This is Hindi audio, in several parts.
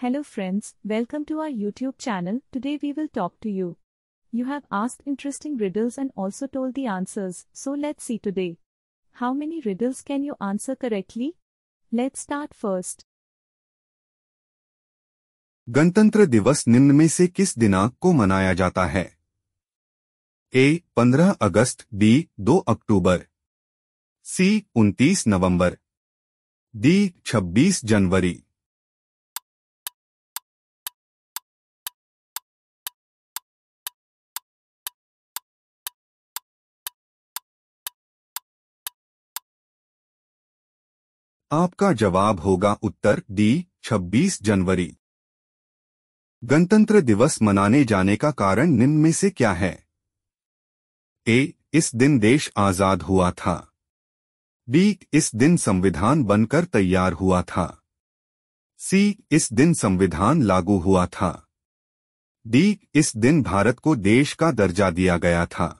Hello friends, welcome to our YouTube channel. Today we will talk to you. You have asked interesting riddles and also told the answers, so let's see today. How many riddles can you answer correctly? Let's start first. गणतंत्र दिवस निम्न में से किस दिनांक को मनाया जाता है ए 15 अगस्त बी 2 अक्टूबर सी 29 नवंबर डी 26 जनवरी आपका जवाब होगा उत्तर डी 26 जनवरी गणतंत्र दिवस मनाने जाने का कारण निम्न में से क्या है ए इस दिन देश आजाद हुआ था बी इस दिन संविधान बनकर तैयार हुआ था सी इस दिन संविधान लागू हुआ था डी इस दिन भारत को देश का दर्जा दिया गया था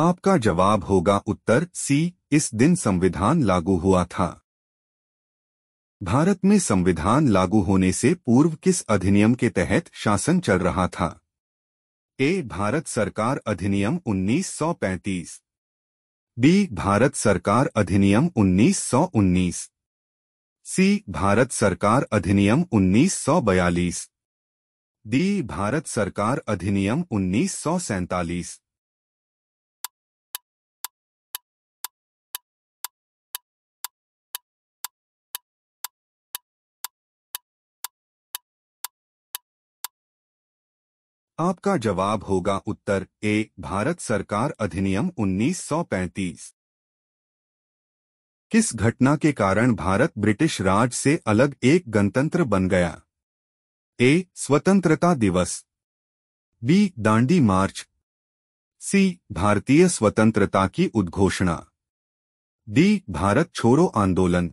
आपका जवाब होगा उत्तर सी इस दिन संविधान लागू हुआ था भारत में संविधान लागू होने से पूर्व किस अधिनियम के तहत शासन चल रहा था ए भारत सरकार अधिनियम 1935 बी भारत सरकार अधिनियम 1919 सी भारत सरकार अधिनियम 1942 डी भारत सरकार अधिनियम 1947 आपका जवाब होगा उत्तर ए भारत सरकार अधिनियम 1935 किस घटना के कारण भारत ब्रिटिश राज से अलग एक गणतंत्र बन गया ए स्वतंत्रता दिवस बी दांडी मार्च सी भारतीय स्वतंत्रता की उद्घोषणा डी भारत छोड़ो आंदोलन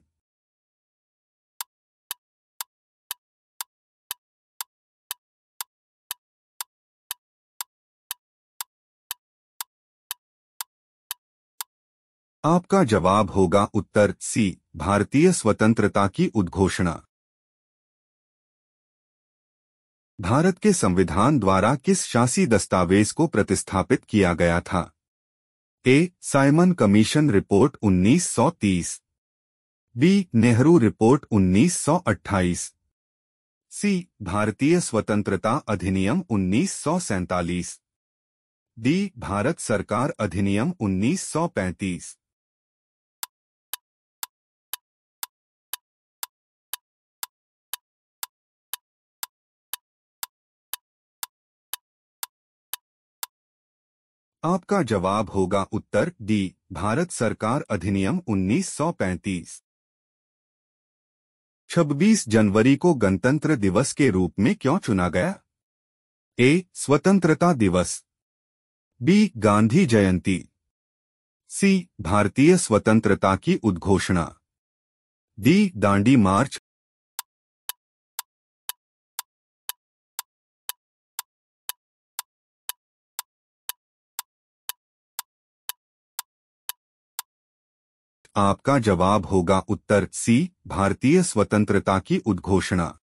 आपका जवाब होगा उत्तर सी भारतीय स्वतंत्रता की उद्घोषणा भारत के संविधान द्वारा किस शासी दस्तावेज को प्रतिस्थापित किया गया था A Simon Commission report 1930 B Nehru report 1928 C भारतीय स्वतंत्रता अधिनियम उन्नीस डी भारत सरकार अधिनियम 1935 आपका जवाब होगा उत्तर डी भारत सरकार अधिनियम 1935 26 जनवरी को गणतंत्र दिवस के रूप में क्यों चुना गया ए स्वतंत्रता दिवस बी गांधी जयंती सी भारतीय स्वतंत्रता की उद्घोषणा डी दांडी मार्च आपका जवाब होगा उत्तर सी भारतीय स्वतंत्रता की उद्घोषणा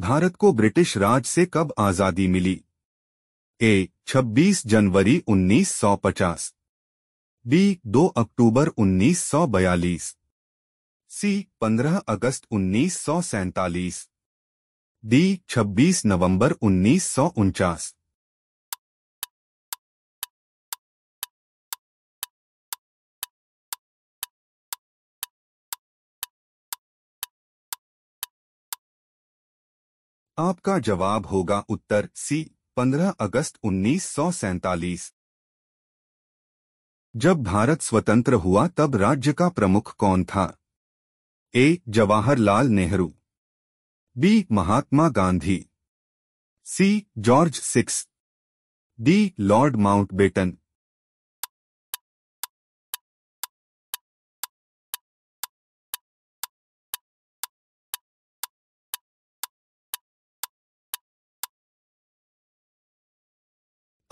भारत को ब्रिटिश राज से कब आजादी मिली ए 26 जनवरी 1950 बी 2 अक्टूबर 1942 सी 15 अगस्त उन्नीस डी 26 नवंबर उन्नीस आपका जवाब होगा उत्तर सी 15 अगस्त उन्नीस जब भारत स्वतंत्र हुआ तब राज्य का प्रमुख कौन था A Jawaharlal Nehru B Mahatma Gandhi C George six D Lord Mountbatten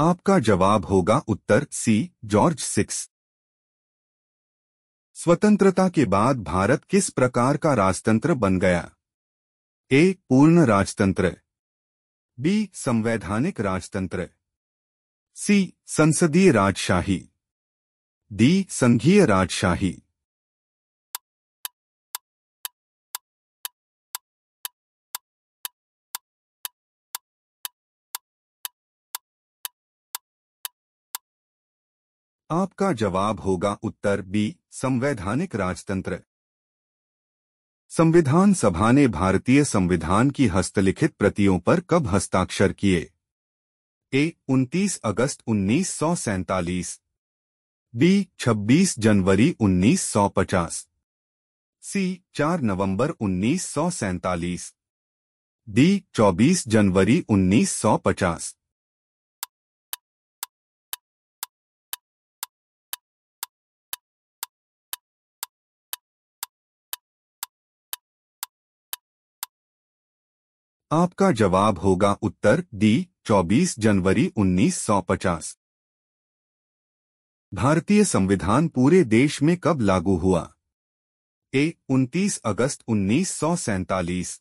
आपका जवाब होगा उत्तर सी जॉर्ज सिक्स स्वतंत्रता के बाद भारत किस प्रकार का राजतंत्र बन गया ए पूर्ण राजतंत्र बी संवैधानिक राजतंत्र सी संसदीय राजशाही डी संघीय राजशाही आपका जवाब होगा उत्तर बी संवैधानिक राजतंत्र संविधान सभा ने भारतीय संविधान की हस्तलिखित प्रतियों पर कब हस्ताक्षर किए ए 29 अगस्त उन्नीस बी 26 जनवरी 1950 सी 4 नवंबर उन्नीस डी 24 जनवरी 1950 आपका जवाब होगा उत्तर डी 24 जनवरी 1950 भारतीय संविधान पूरे देश में कब लागू हुआ ए 29 अगस्त उन्नीस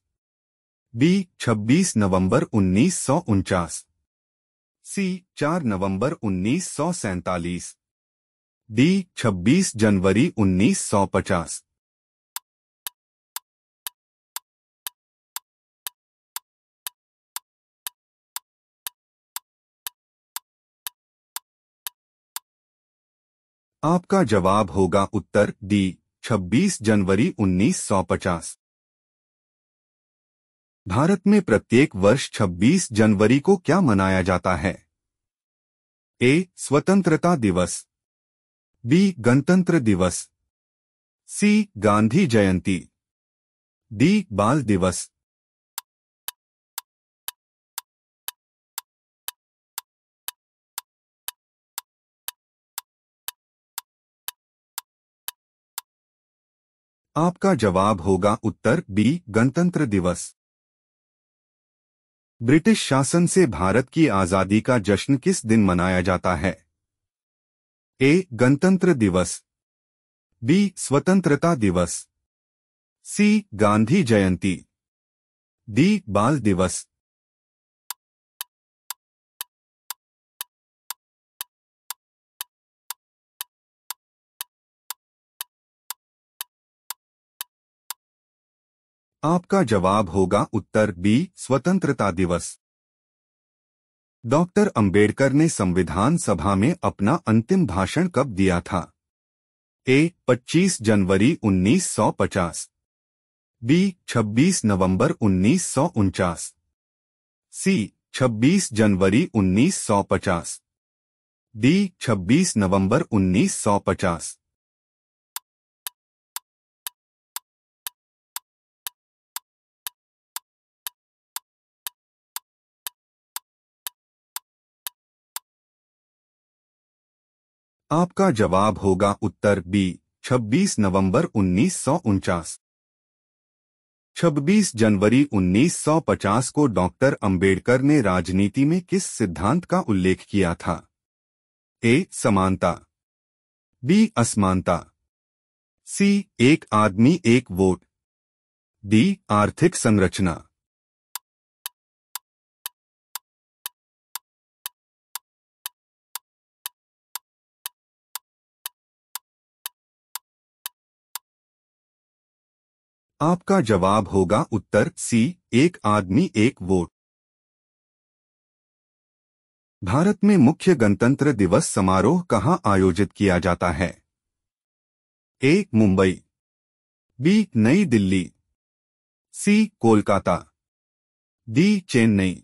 बी 26 नवंबर उन्नीस सी 4 नवंबर उन्नीस डी 26 जनवरी 1950 आपका जवाब होगा उत्तर डी 26 जनवरी 1950 भारत में प्रत्येक वर्ष 26 जनवरी को क्या मनाया जाता है ए स्वतंत्रता दिवस बी गणतंत्र दिवस सी गांधी जयंती डी बाल दिवस आपका जवाब होगा उत्तर बी गणतंत्र दिवस ब्रिटिश शासन से भारत की आजादी का जश्न किस दिन मनाया जाता है ए गणतंत्र दिवस बी स्वतंत्रता दिवस सी गांधी जयंती डी बाल दिवस आपका जवाब होगा उत्तर बी स्वतंत्रता दिवस डॉक्टर अंबेडकर ने संविधान सभा में अपना अंतिम भाषण कब दिया था ए 25 जनवरी 1950 बी 26 नवंबर उन्नीस सी 26 जनवरी 1950 डी 26 नवंबर 1950 आपका जवाब होगा उत्तर बी 26 नवंबर उन्नीस 26 जनवरी 1950 को डॉक्टर अंबेडकर ने राजनीति में किस सिद्धांत का उल्लेख किया था ए समानता बी असमानता सी एक आदमी एक वोट डी आर्थिक संरचना आपका जवाब होगा उत्तर सी एक आदमी एक वोट भारत में मुख्य गणतंत्र दिवस समारोह कहाँ आयोजित किया जाता है ए Mumbai B Nai Delhi C Kolkata D Chennai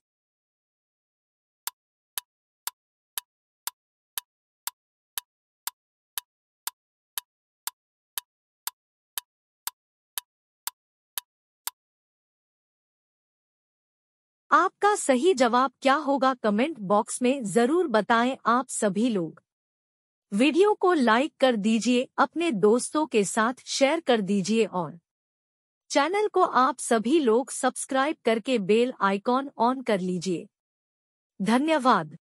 आपका सही जवाब क्या होगा कमेंट बॉक्स में जरूर बताएं आप सभी लोग वीडियो को लाइक कर दीजिए अपने दोस्तों के साथ शेयर कर दीजिए और चैनल को आप सभी लोग सब्सक्राइब करके बेल आइकॉन ऑन कर लीजिए धन्यवाद